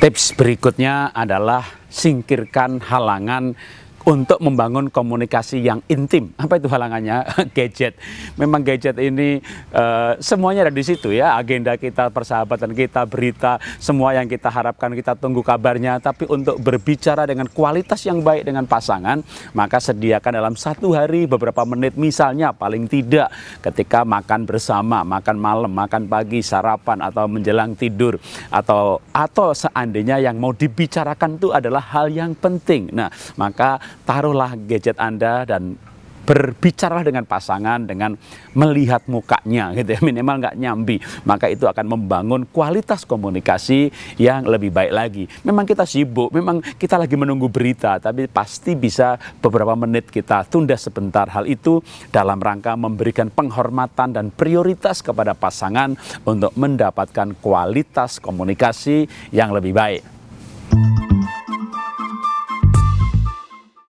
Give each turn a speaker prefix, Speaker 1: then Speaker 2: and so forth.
Speaker 1: Tips berikutnya adalah singkirkan halangan untuk membangun komunikasi yang intim. Apa itu halangannya? gadget. Memang gadget ini uh, semuanya ada di situ ya, agenda kita, persahabatan kita, berita, semua yang kita harapkan, kita tunggu kabarnya. Tapi untuk berbicara dengan kualitas yang baik dengan pasangan, maka sediakan dalam satu hari beberapa menit misalnya paling tidak ketika makan bersama, makan malam, makan pagi, sarapan atau menjelang tidur atau atau seandainya yang mau dibicarakan itu adalah hal yang penting. Nah, maka taruhlah gadget Anda dan berbicaralah dengan pasangan dengan melihat mukanya gitu ya minimal nggak nyambi maka itu akan membangun kualitas komunikasi yang lebih baik lagi memang kita sibuk memang kita lagi menunggu berita tapi pasti bisa beberapa menit kita tunda sebentar hal itu dalam rangka memberikan penghormatan dan prioritas kepada pasangan untuk mendapatkan kualitas komunikasi yang lebih baik